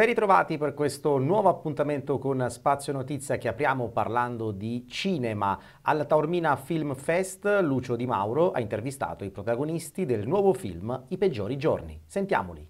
Ben ritrovati per questo nuovo appuntamento con Spazio Notizia che apriamo parlando di cinema. Alla Taormina Film Fest Lucio Di Mauro ha intervistato i protagonisti del nuovo film I peggiori giorni. Sentiamoli.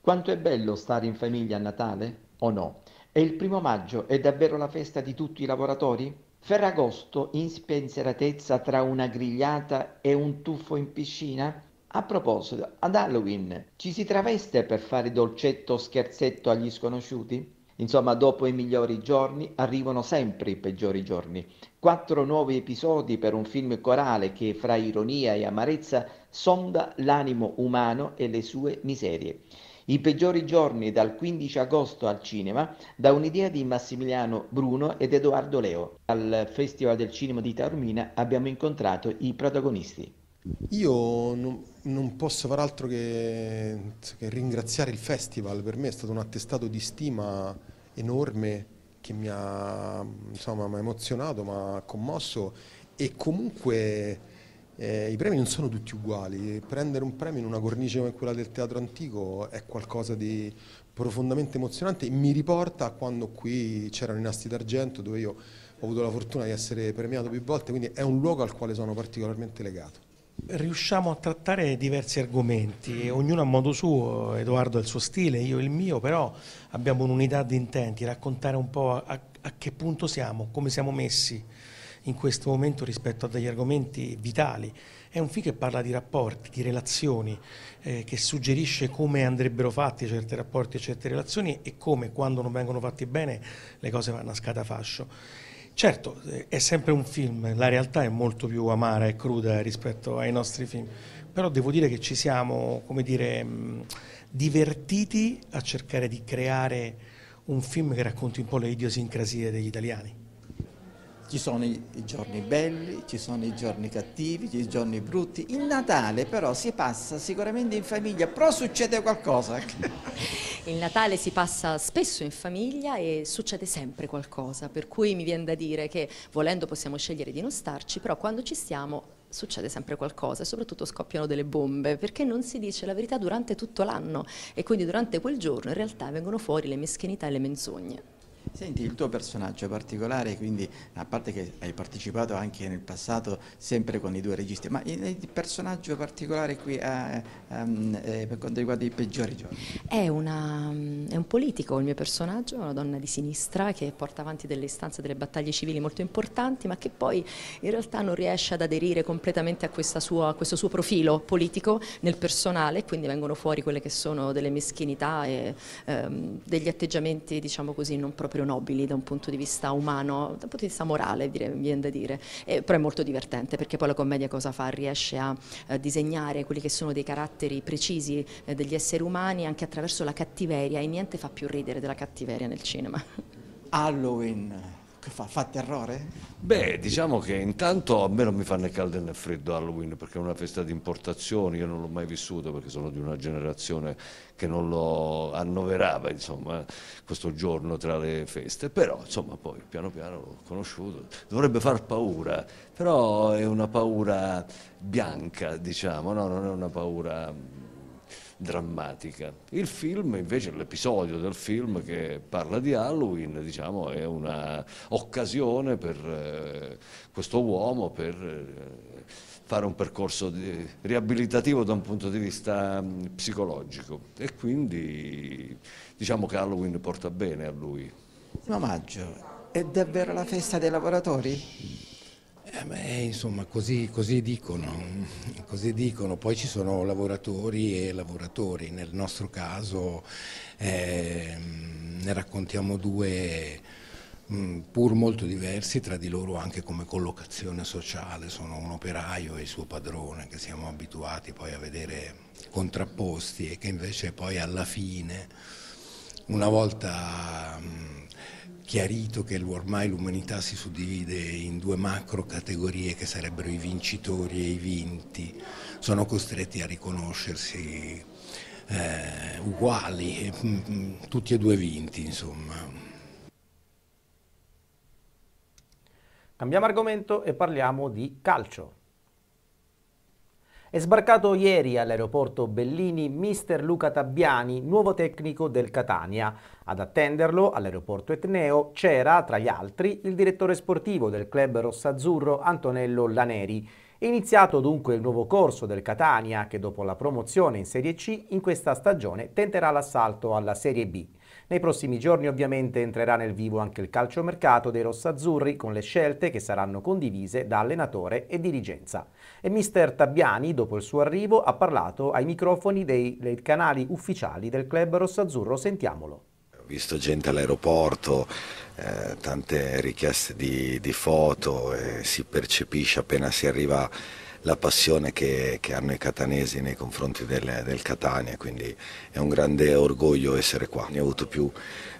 Quanto è bello stare in famiglia a Natale o no? E il primo maggio è davvero la festa di tutti i lavoratori? Ferragosto in spensieratezza tra una grigliata e un tuffo in piscina? A proposito, ad Halloween ci si traveste per fare dolcetto o scherzetto agli sconosciuti? Insomma, dopo i migliori giorni arrivano sempre i peggiori giorni. Quattro nuovi episodi per un film corale che, fra ironia e amarezza, sonda l'animo umano e le sue miserie. I peggiori giorni dal 15 agosto al cinema, da un'idea di Massimiliano Bruno ed Edoardo Leo. Al Festival del Cinema di Taormina abbiamo incontrato i protagonisti. Io non, non, posso far altro che, che, ringraziare il festival, per me è stato un attestato di stima enorme che mi ha, insomma, emozionato, mi ha commosso e comunque eh, i premi non sono tutti uguali, prendere un premio in una cornice come quella del teatro antico è qualcosa di profondamente emozionante e mi riporta a quando qui c'erano i nasti d'argento dove io ho avuto la fortuna di essere premiato più volte, quindi è un luogo al quale sono particolarmente legato riusciamo a trattare diversi argomenti, mm. ognuno a modo suo, Edoardo ha il suo stile, io il mio, però abbiamo un'unità di intenti, raccontare un po' a, a, che punto siamo, come siamo messi in questo momento rispetto a degli argomenti vitali. È un film che parla di rapporti, di relazioni, eh, che suggerisce come andrebbero fatti certi rapporti e certe relazioni e come quando non vengono fatti bene le cose vanno a scatafascio Certo, è sempre un film, la realtà è molto più amara e cruda rispetto ai nostri film, però devo dire che ci siamo, come dire, mm, divertiti a cercare di creare un film che racconti un po' le idiosincrasie degli italiani. Ci sono i giorni belli, ci sono i giorni cattivi, i giorni brutti. Il Natale però si passa sicuramente in famiglia, però succede qualcosa. Il Natale si passa spesso in famiglia e succede sempre qualcosa, per cui mi viene da dire che volendo possiamo scegliere di non starci, però quando ci stiamo succede sempre qualcosa e soprattutto scoppiano delle bombe perché non si dice la verità durante tutto l'anno e quindi durante quel giorno in realtà vengono fuori le meschinità e le menzogne. Senti, il tuo personaggio particolare, quindi a parte che hai partecipato anche nel passato sempre con i due registi, ma il, personaggio particolare qui eh, eh, per quanto riguarda i peggiori giorni? È, una, è, un politico il mio personaggio, una donna di sinistra che porta avanti delle istanze, delle battaglie civili molto importanti, ma che poi in realtà non riesce ad aderire completamente a, sua, a questo suo profilo politico nel personale, quindi vengono fuori quelle che sono delle meschinità e ehm, degli atteggiamenti, diciamo così, non proprio proprio nobili da un punto di vista umano, da un punto di vista morale, dire, viene da dire, eh, però è molto divertente perché poi la commedia cosa fa? Riesce a eh, disegnare quelli che sono dei caratteri precisi eh, degli esseri umani anche attraverso la cattiveria e niente fa più ridere della cattiveria nel cinema. Halloween. Che fa? Fa terrore? Beh, diciamo che intanto a me non mi fa né caldo né freddo Halloween perché è una festa di importazioni, io non l'ho mai vissuto perché sono di una generazione che non lo annoverava, insomma, questo giorno tra le feste, però insomma poi piano piano l'ho conosciuto, dovrebbe far paura, però è una paura bianca, diciamo, no? non è una paura drammatica. Il film, invece, l'episodio del film che parla di Halloween, diciamo, è un'occasione per eh, questo uomo per eh, fare un percorso di, riabilitativo da un punto di vista mh, psicologico e quindi diciamo che Halloween porta bene a lui. Ma maggio è davvero la festa dei lavoratori? Eh beh, insomma, così, così, dicono, così, dicono, Poi ci sono lavoratori e lavoratori. Nel nostro caso eh, ne raccontiamo due mm, pur molto diversi tra di loro anche come collocazione sociale. Sono un operaio e il suo padrone che siamo abituati poi a vedere contrapposti e che invece poi alla fine una volta chiarito che ormai l'umanità si suddivide in due macro categorie che sarebbero i vincitori e i vinti, sono costretti a riconoscersi eh, uguali, tutti e due vinti insomma. Cambiamo argomento e parliamo di calcio. È sbarcato ieri all'aeroporto Bellini mister Luca Tabbiani, nuovo tecnico del Catania. Ad attenderlo all'aeroporto Etneo c'era, tra gli altri, il direttore sportivo del club rossazzurro Antonello Laneri. È iniziato dunque il nuovo corso del Catania che dopo la promozione in Serie C in questa stagione tenterà l'assalto alla Serie B. Nei prossimi giorni ovviamente entrerà nel vivo anche il calciomercato dei rossazzurri con le scelte che saranno condivise da allenatore e dirigenza. E mister Tabiani, dopo il suo arrivo, ha parlato ai microfoni dei, dei canali ufficiali del club rossazzurro. Sentiamolo Ho visto gente all'aeroporto, eh, tante richieste di, di foto, eh, si percepisce appena si arriva la passione che, che, hanno i catanesi nei confronti del, del, Catania, quindi è un grande orgoglio essere qua. Ne ho avuto più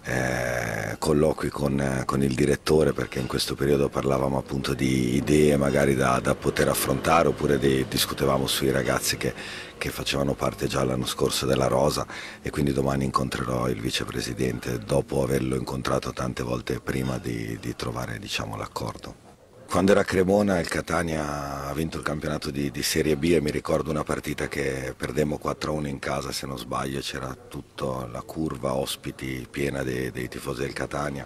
eh, colloqui con, con, il direttore perché in questo periodo parlavamo appunto di idee magari da, da poter affrontare oppure di, discutevamo sui ragazzi che, che facevano parte già l'anno scorso della Rosa e quindi domani incontrerò il vicepresidente dopo averlo incontrato tante volte prima di, di trovare diciamo, l'accordo. Quando era Cremona il Catania ha vinto il campionato di, di, Serie B e mi ricordo una partita che perdemmo 4-1 in casa se non sbaglio, c'era tutta la curva ospiti piena dei, dei tifosi del Catania.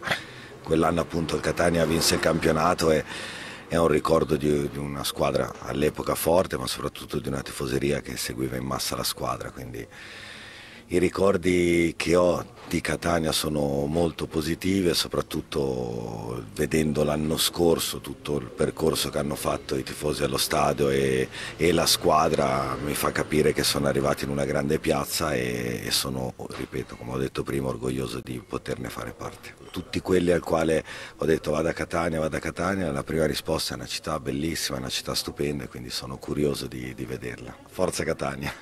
Quell'anno appunto il Catania vinse il campionato e è un ricordo di, di una squadra all'epoca forte ma soprattutto di una tifoseria che seguiva in massa la squadra. Quindi i ricordi che ho di Catania sono molto positivi, soprattutto vedendo l'anno scorso tutto il percorso che hanno fatto i tifosi allo stadio e, e la squadra mi fa capire che sono arrivati in una grande piazza e, e, sono, ripeto, come ho detto prima, orgoglioso di poterne fare parte. Tutti quelli al quale ho detto vada a Catania, vada a Catania, la prima risposta è una città bellissima, una città stupenda, quindi sono curioso di, di vederla. Forza Catania!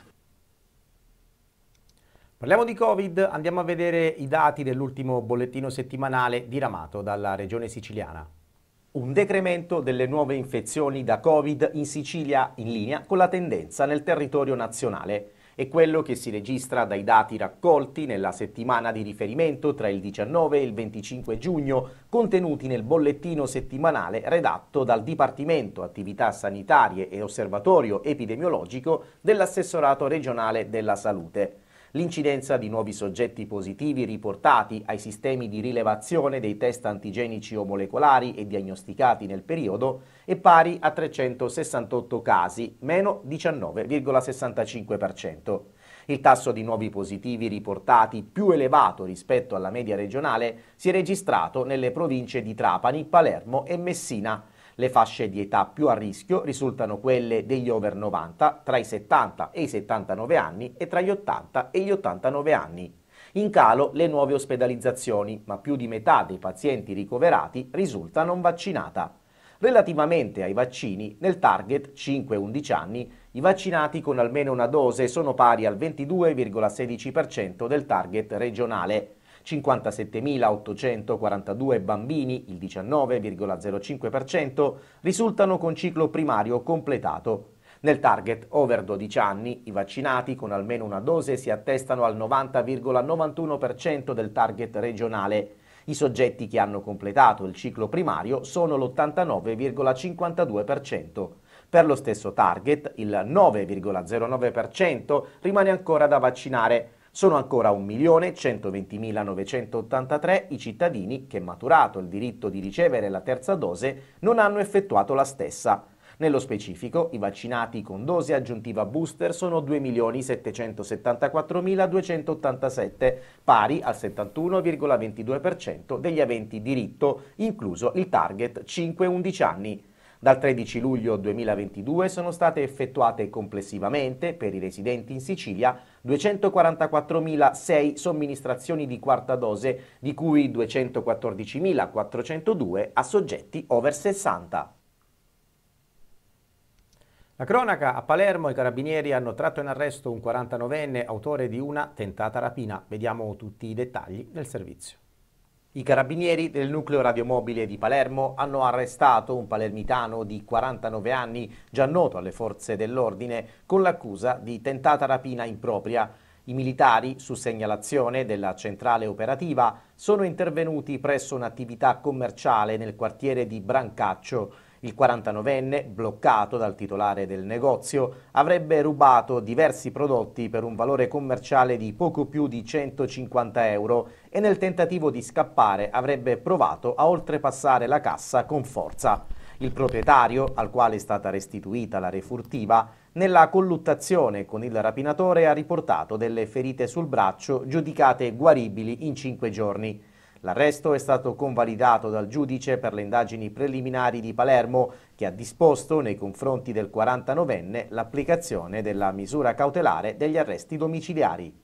Parliamo di Covid, andiamo a vedere i dati dell'ultimo bollettino settimanale diramato dalla regione siciliana. Un decremento delle nuove infezioni da Covid in Sicilia in linea con la tendenza nel territorio nazionale. È quello che si registra dai dati raccolti nella settimana di riferimento tra il 19 e il 25 giugno, contenuti nel bollettino settimanale redatto dal Dipartimento Attività Sanitarie e Osservatorio Epidemiologico dell'Assessorato regionale della Salute. L'incidenza di nuovi soggetti positivi riportati ai sistemi di rilevazione dei test antigenici o molecolari e diagnosticati nel periodo è pari a 368 casi, meno 19,65%. Il tasso di nuovi positivi riportati più elevato rispetto alla media regionale si è registrato nelle province di Trapani, Palermo e Messina, le fasce di età più a rischio risultano quelle degli over 90, tra i 70 e i 79 anni e tra gli 80 e gli 89 anni. In calo le nuove ospedalizzazioni, ma più di metà dei pazienti ricoverati risulta non vaccinata. Relativamente ai vaccini, nel target 5-11 anni, i vaccinati con almeno una dose sono pari al 22,16% del target regionale 57.842 bambini, il 19,05%, risultano con ciclo primario completato. Nel target over 12 anni, i vaccinati con almeno una dose si attestano al 90,91% del target regionale. I soggetti che hanno completato il ciclo primario sono l'89,52%. Per lo stesso target, il 9,09% rimane ancora da vaccinare sono ancora 1.120.983 i cittadini che, maturato il diritto di ricevere la terza dose, non hanno effettuato la stessa. Nello specifico, i vaccinati con dose aggiuntiva booster sono 2.774.287, pari al 71,22% degli aventi diritto, incluso il target 5-11 anni. Dal 13 luglio 2022 sono state effettuate complessivamente, per i residenti in Sicilia, 244.006 somministrazioni di quarta dose, di cui 214.402 a soggetti over 60. La cronaca a Palermo i carabinieri hanno tratto in arresto un 49enne autore di una tentata rapina. Vediamo tutti i dettagli nel servizio. I carabinieri del nucleo radiomobile di Palermo hanno arrestato un palermitano di 49 anni, già noto alle forze dell'ordine, con l'accusa di tentata rapina impropria. I militari, su segnalazione della centrale operativa, sono intervenuti presso un'attività commerciale nel quartiere di Brancaccio. Il 49enne, bloccato dal titolare del negozio, avrebbe rubato diversi prodotti per un valore commerciale di poco più di 150 euro e nel tentativo di scappare avrebbe provato a oltrepassare la cassa con forza. Il proprietario, al quale è stata restituita la refurtiva, nella colluttazione con il rapinatore ha riportato delle ferite sul braccio giudicate guaribili in 5 giorni. L'arresto è stato convalidato dal giudice per le indagini preliminari di Palermo che ha disposto nei confronti del 49enne l'applicazione della misura cautelare degli arresti domiciliari.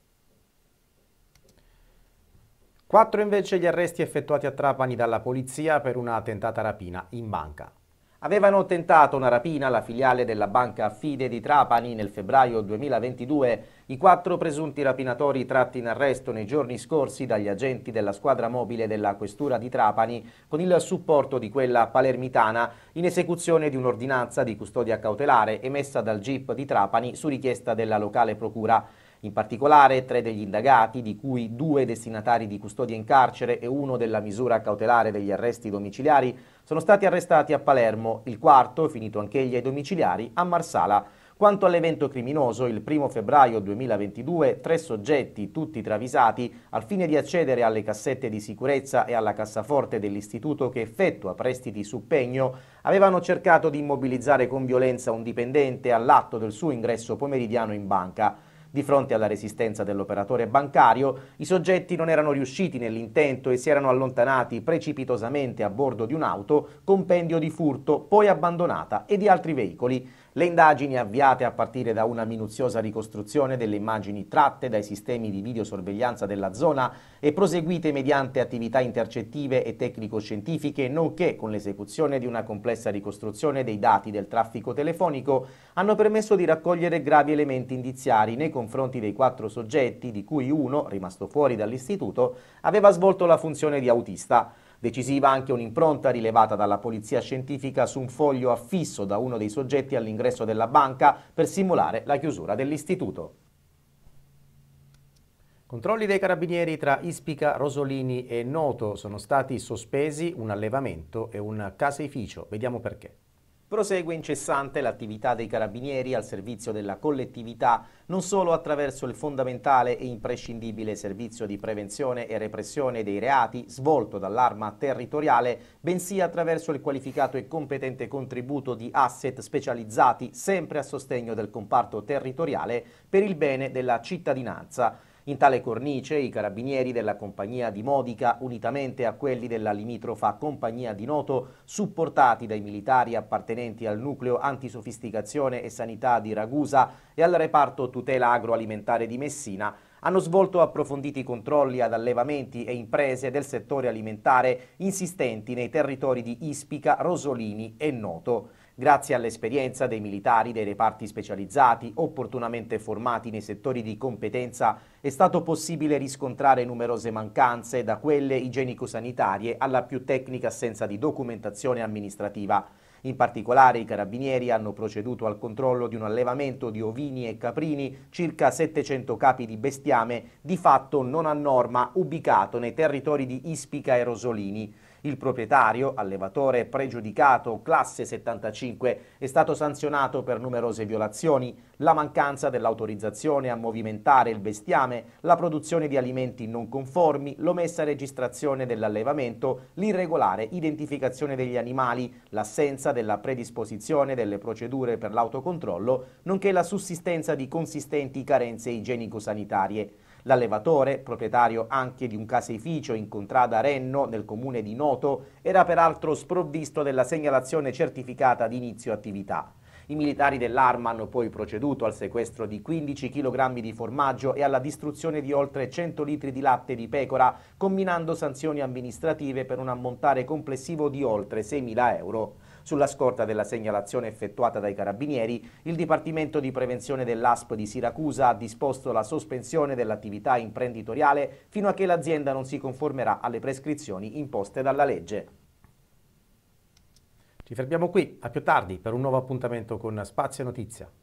Quattro invece gli arresti effettuati a Trapani dalla polizia per una tentata rapina in banca. Avevano tentato una rapina alla filiale della banca Affide di Trapani nel febbraio 2022. I quattro presunti rapinatori tratti in arresto nei giorni scorsi dagli agenti della squadra mobile della Questura di Trapani con il supporto di quella palermitana in esecuzione di un'ordinanza di custodia cautelare emessa dal GIP di Trapani su richiesta della locale procura. In particolare tre degli indagati, di cui due destinatari di custodia in carcere e uno della misura cautelare degli arresti domiciliari, sono stati arrestati a Palermo, il quarto, finito anch'egli ai domiciliari, a Marsala. Quanto all'evento criminoso, il 1 febbraio 2022 tre soggetti, tutti travisati, al fine di accedere alle cassette di sicurezza e alla cassaforte dell'istituto che effettua prestiti su pegno, avevano cercato di immobilizzare con violenza un dipendente all'atto del suo ingresso pomeridiano in banca. Di fronte alla resistenza dell'operatore bancario, i soggetti non erano riusciti nell'intento e si erano allontanati precipitosamente a bordo di un'auto, compendio di furto, poi abbandonata, e di altri veicoli. Le indagini avviate a partire da una minuziosa ricostruzione delle immagini tratte dai sistemi di videosorveglianza della zona e proseguite mediante attività intercettive e tecnico-scientifiche, nonché con l'esecuzione di una complessa ricostruzione dei dati del traffico telefonico, hanno permesso di raccogliere gravi elementi indiziari nei confronti confronti dei quattro soggetti, di cui uno, rimasto fuori dall'istituto, aveva svolto la funzione di autista. Decisiva anche un'impronta rilevata dalla polizia scientifica su un foglio affisso da uno dei soggetti all'ingresso della banca per simulare la chiusura dell'istituto. Controlli dei carabinieri tra Ispica, Rosolini e Noto sono stati sospesi un allevamento e un caseificio. Vediamo perché. Prosegue incessante l'attività dei carabinieri al servizio della collettività, non solo attraverso il fondamentale e imprescindibile servizio di prevenzione e repressione dei reati svolto dall'arma territoriale, bensì attraverso il qualificato e competente contributo di asset specializzati sempre a sostegno del comparto territoriale per il bene della cittadinanza in tale cornice i carabinieri della compagnia di Modica, unitamente a quelli della limitrofa compagnia di Noto, supportati dai militari appartenenti al nucleo antisofisticazione e sanità di Ragusa e al reparto tutela agroalimentare di Messina, hanno svolto approfonditi controlli ad allevamenti e imprese del settore alimentare insistenti nei territori di Ispica, Rosolini e Noto. Grazie all'esperienza dei militari dei reparti specializzati, opportunamente formati nei settori di competenza, è stato possibile riscontrare numerose mancanze, da quelle igienico-sanitarie alla più tecnica assenza di documentazione amministrativa. In particolare i carabinieri hanno proceduto al controllo di un allevamento di ovini e caprini, circa 700 capi di bestiame, di fatto non a norma, ubicato nei territori di Ispica e Rosolini. Il proprietario, allevatore pregiudicato classe 75, è stato sanzionato per numerose violazioni, la mancanza dell'autorizzazione a movimentare il bestiame, la produzione di alimenti non conformi, l'omessa registrazione dell'allevamento, l'irregolare identificazione degli animali, l'assenza della predisposizione delle procedure per l'autocontrollo, nonché la sussistenza di consistenti carenze igienico-sanitarie. L'allevatore, proprietario anche di un caseificio in contrada Renno nel comune di Noto, era peraltro sprovvisto della segnalazione certificata di inizio attività. I militari dell'Arma hanno poi proceduto al sequestro di 15 kg di formaggio e alla distruzione di oltre 100 litri di latte di pecora, combinando sanzioni amministrative per un ammontare complessivo di oltre 6.000 euro. Sulla scorta della segnalazione effettuata dai carabinieri, il Dipartimento di Prevenzione dell'ASP di Siracusa ha disposto la sospensione dell'attività imprenditoriale fino a che l'azienda non si conformerà alle prescrizioni imposte dalla legge. Ci fermiamo qui, a più tardi, per un nuovo appuntamento con Spazio Notizia.